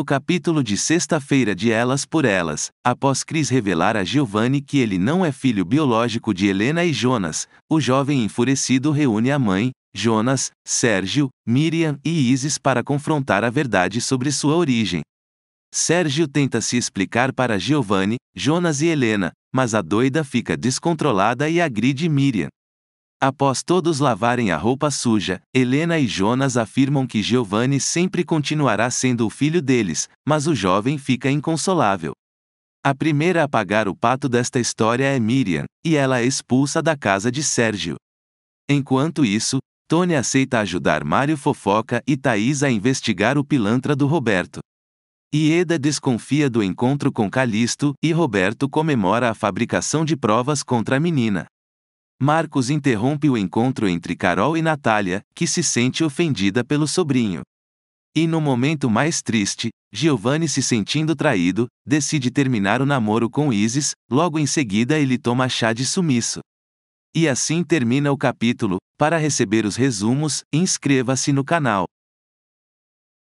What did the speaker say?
No capítulo de sexta-feira de Elas por Elas, após Cris revelar a Giovanni que ele não é filho biológico de Helena e Jonas, o jovem enfurecido reúne a mãe, Jonas, Sérgio, Miriam e Isis para confrontar a verdade sobre sua origem. Sérgio tenta se explicar para Giovanni, Jonas e Helena, mas a doida fica descontrolada e agride Miriam. Após todos lavarem a roupa suja, Helena e Jonas afirmam que Giovanni sempre continuará sendo o filho deles, mas o jovem fica inconsolável. A primeira a pagar o pato desta história é Miriam, e ela é expulsa da casa de Sérgio. Enquanto isso, Tony aceita ajudar Mário Fofoca e Thaís a investigar o pilantra do Roberto. Ieda desconfia do encontro com Calisto e Roberto comemora a fabricação de provas contra a menina. Marcos interrompe o encontro entre Carol e Natália, que se sente ofendida pelo sobrinho. E no momento mais triste, Giovanni se sentindo traído, decide terminar o namoro com Isis, logo em seguida ele toma chá de sumiço. E assim termina o capítulo. Para receber os resumos, inscreva-se no canal.